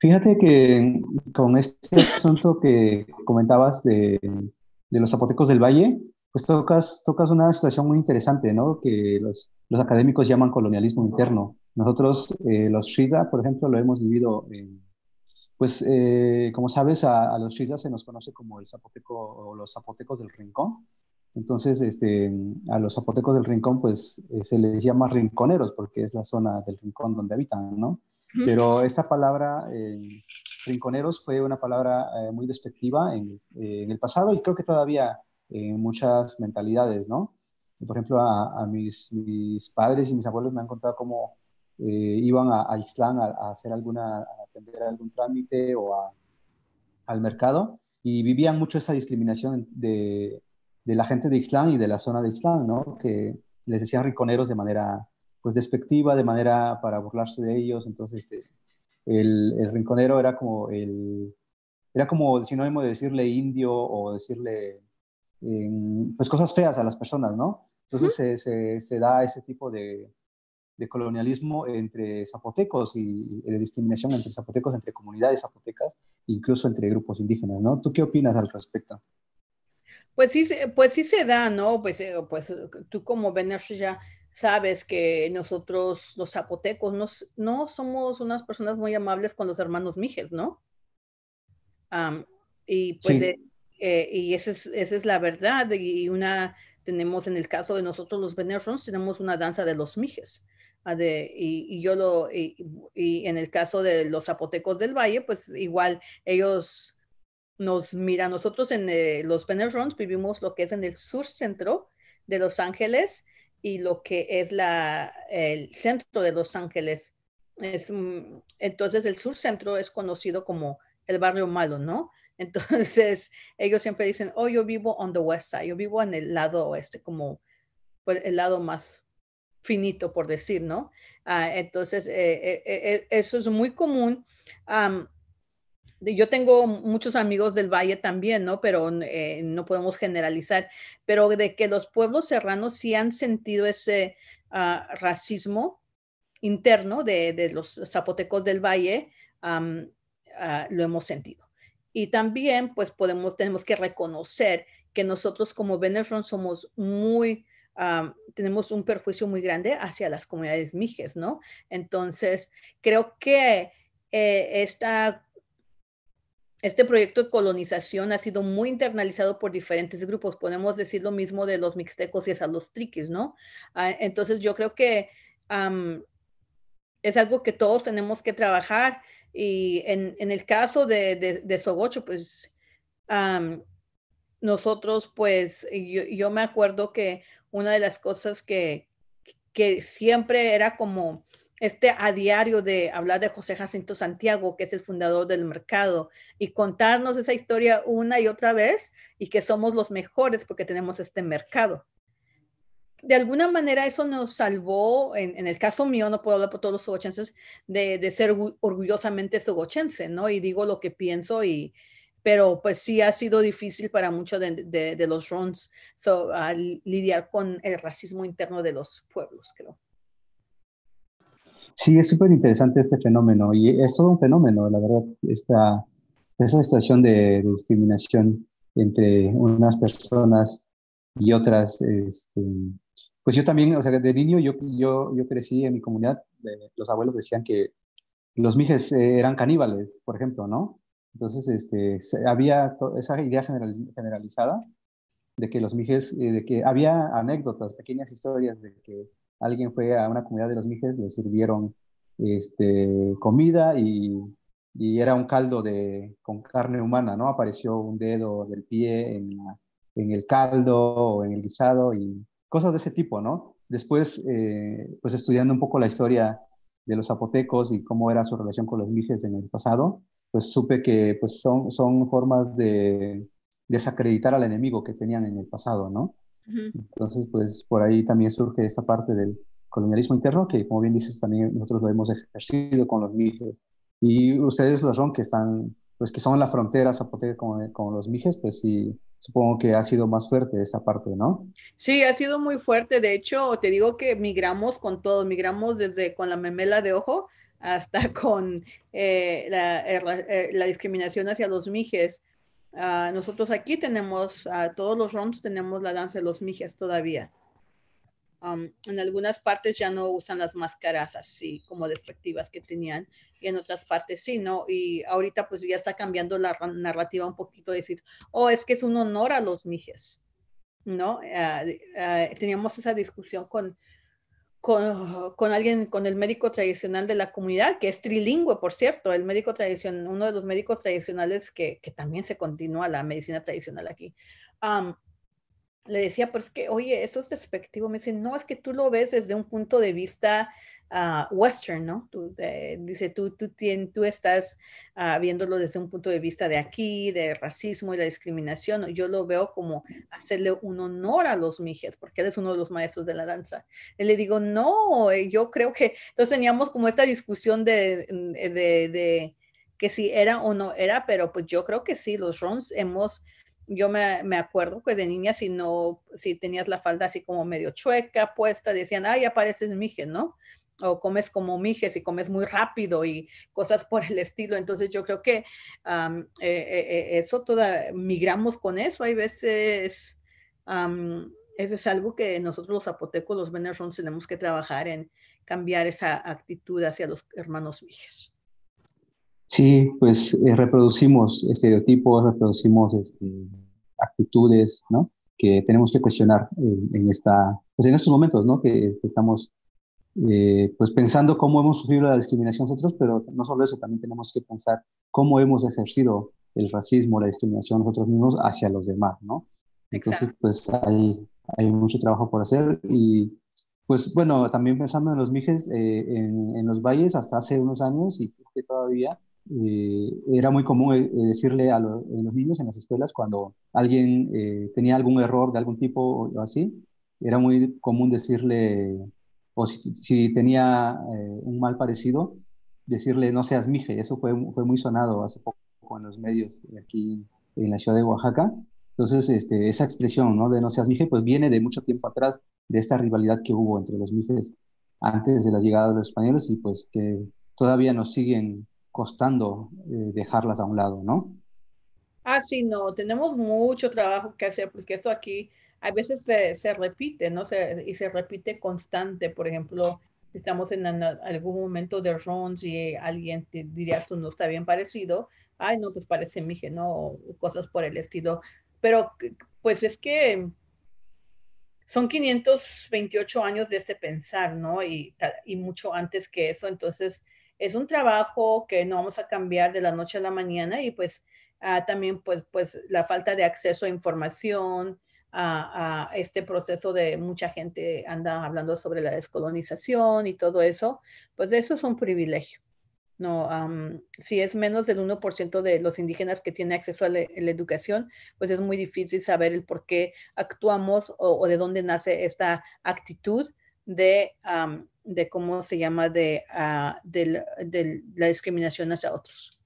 Fíjate que con este asunto que comentabas de, los zapotecos del valle, pues tocas, una situación muy interesante, ¿no? Que los, académicos llaman colonialismo interno. Nosotros, eh, los Shida, por ejemplo, lo hemos vivido, en, pues, eh, como sabes, a, los Shida se nos conoce como el zapoteco o los zapotecos del rincón. Entonces, este, a los zapotecos del rincón, pues, eh, se les llama rinconeros porque es la zona del rincón donde habitan, ¿no? Pero esta palabra, eh, rinconeros, fue una palabra eh, muy despectiva eh, en, el pasado y creo que todavía en muchas mentalidades, ¿no? Por ejemplo, a, mis, mis, padres y mis abuelos me han contado cómo iban a, Islán a, hacer alguna, a atender algún trámite o al mercado y vivían mucho esa discriminación de, de la gente de Islán y de la zona de Islán, ¿no? Que les decían rinconeros de manera pues despectiva, de manera para burlarse de ellos. Entonces, este, el, rinconero era como el, era como sinónimo de decirle indio o decirle, em, pues cosas feas a las personas, ¿no? Entonces se, se, da ese tipo de, colonialismo entre zapotecos y, de discriminación entre zapotecos, entre comunidades zapotecas, incluso entre grupos indígenas, ¿no? ¿Tú qué opinas al respecto? Pues sí, pues sí se da, ¿no? Pues, eh, pues tú como ya sabes que nosotros los zapotecos no, somos unas personas muy amables con los hermanos Mijes, ¿no? y pues eh, y esa es, la verdad. Y una, tenemos en el caso de nosotros los venerons tenemos una danza de los Mijes. Ah, y, yo lo, y, en el caso de los zapotecos del valle, pues igual ellos nos miran. Nosotros en eh, los venezolanos vivimos lo que es en el sur centro de Los Ángeles y lo que es la, el centro de Los Ángeles. Es, mm, entonces el sur centro es conocido como el barrio malo, ¿no? Entonces ellos siempre dicen, oh, yo vivo on the west side, yo vivo en el lado oeste, como el lado más finito, por decir, ¿no? Ah, entonces eh, eh, eh, eso es muy común yo tengo muchos amigos del valle también, ¿no? Pero eh, no podemos generalizar, pero de que los pueblos serranos sí han sentido ese ah, racismo interno de, los zapotecos del valle, ah, lo hemos sentido. Y también, pues, podemos, tenemos que reconocer que nosotros como Venezolanos somos muy... tenemos un perjuicio muy grande hacia las comunidades mijes, ¿no? Entonces, creo que eh, esta este proyecto de colonización ha sido muy internalizado por diferentes grupos. Podemos decir lo mismo de los mixtecos y es a los triquis, ¿no? Ah, entonces yo creo que es algo que todos tenemos que trabajar y en, el caso de, Sogocho, pues nosotros, pues yo, me acuerdo que una de las cosas que, que siempre era como este a diario de hablar de José Jacinto Santiago, que es el fundador del mercado, y contarnos esa historia una y otra vez y que somos los mejores porque tenemos este mercado. De alguna manera eso nos salvó, en, el caso mío, no puedo hablar por todos los sogochenses, de, ser orgullosamente sogochense, ¿no? Y digo lo que pienso y, pero pues sí ha sido difícil para muchos de, los RONs lidiar con el racismo interno de los pueblos, creo. Sí, es súper interesante este fenómeno y es todo un fenómeno, la verdad, esta, esa situación de, discriminación entre unas personas y otras. Este, pues yo también, o sea, de niño yo, yo, yo crecí en mi comunidad, eh, los abuelos decían que los mijes eh, eran caníbales, por ejemplo, ¿no? Entonces, este, había esa idea general generalizada de que los mijes, eh, de que había anécdotas, pequeñas historias de que alguien fue a una comunidad de los Mijes, le sirvieron este, comida y, era un caldo de, con carne humana, ¿no? Apareció un dedo del pie en, el caldo o en el guisado y cosas de ese tipo, ¿no? Después, eh, pues estudiando un poco la historia de los zapotecos y cómo era su relación con los mijes en el pasado, pues supe que pues son, son formas de desacreditar al enemigo que tenían en el pasado, ¿no? Entonces, pues por ahí también surge esta parte del colonialismo interno que, como bien dices, también nosotros lo hemos ejercido con los mijes. Y ustedes, los ron, que están, pues que son las fronteras zapoteca con, con los mijes, pues sí, supongo que ha sido más fuerte esa parte, ¿no? Sí, ha sido muy fuerte. De hecho, te digo que migramos con todo, migramos desde con la memela de ojo hasta con eh, la, eh, eh, la, discriminación hacia los mijes. Ah, nosotros aquí tenemos, a ah, todos los ROMs tenemos la danza de los mijes todavía. en algunas partes ya no usan las máscaras así como despectivas que tenían y en otras partes sí, ¿no? Y ahorita pues ya está cambiando la narrativa un poquito, decir, oh, es que es un honor a los mijes, ¿no? Ah, teníamos esa discusión con, con, alguien, con el médico tradicional de la comunidad, que es trilingüe, por cierto, el médico tradicional, uno de los médicos tradicionales que, que también se continúa la medicina tradicional aquí le decía, pues que, oye, eso es despectivo. Me dice, no, es que tú lo ves desde un punto de vista ah, western, ¿no? Eh, dice, tú, tú, tú estás ah, viéndolo desde un punto de vista de aquí, de racismo y la discriminación. Yo lo veo como hacerle un honor a los mijes, porque él es uno de los maestros de la danza. Y le digo, no, eh, yo creo que... Entonces teníamos como esta discusión de, de, de que si era o no era, pero pues yo creo que sí, los Rons hemos yo me, acuerdo que de niña si no, si tenías la falda así como medio chueca, puesta, decían, ay, apareces pareces mije, ¿no? O comes como mijes y comes muy rápido y cosas por el estilo. Entonces yo creo que eh, eh, eso toda, migramos con eso. Hay veces, eso es algo que nosotros los zapotecos, los venezolanos, tenemos que trabajar en cambiar esa actitud hacia los hermanos mijes. Sí, pues eh, reproducimos estereotipos, reproducimos este, actitudes, ¿no? Que tenemos que cuestionar en, esta, pues en estos momentos, ¿no? Que, estamos eh, pues pensando cómo hemos sufrido la discriminación nosotros, pero no solo eso, también tenemos que pensar cómo hemos ejercido el racismo, la discriminación nosotros mismos hacia los demás, ¿no? Entonces, pues hay, mucho trabajo por hacer y pues bueno, también pensando en los mijes, eh, en, en, los valles, hasta hace unos años y que todavía eh, era muy común eh, eh, decirle a, los niños en las escuelas cuando alguien eh, tenía algún error de algún tipo o, así, era muy común decirle, o si, tenía un mal parecido, decirle no seas mije. Eso fue, fue muy sonado hace poco en los medios aquí en la ciudad de Oaxaca. Entonces, este, esa expresión ¿no? de no seas mije, pues viene de mucho tiempo atrás, de esta rivalidad que hubo entre los mijes antes de la llegada de los españoles y pues que todavía nos siguen costando eh, dejarlas a un lado, ¿no? Ah, sí, no, tenemos mucho trabajo que hacer porque esto aquí a veces se, repite, ¿no? y se repite constante, por ejemplo, estamos en algún momento de Rons y alguien te diría esto no está bien parecido, ay no, pues parece mije, ¿no? cosas por el estilo. Pero pues es que son 528 años de este pensar, ¿no? y mucho antes que eso, entonces es un trabajo que no vamos a cambiar de la noche a la mañana y pues ah, también pues, pues la falta de acceso a información, a, este proceso de mucha gente anda hablando sobre la descolonización y todo eso, pues eso es un privilegio. No, si es menos del 1% de los indígenas que tiene acceso a, la educación, pues es muy difícil saber el por qué actuamos o de dónde nace esta actitud de, de cómo se llama, de, ah, de la discriminación hacia otros.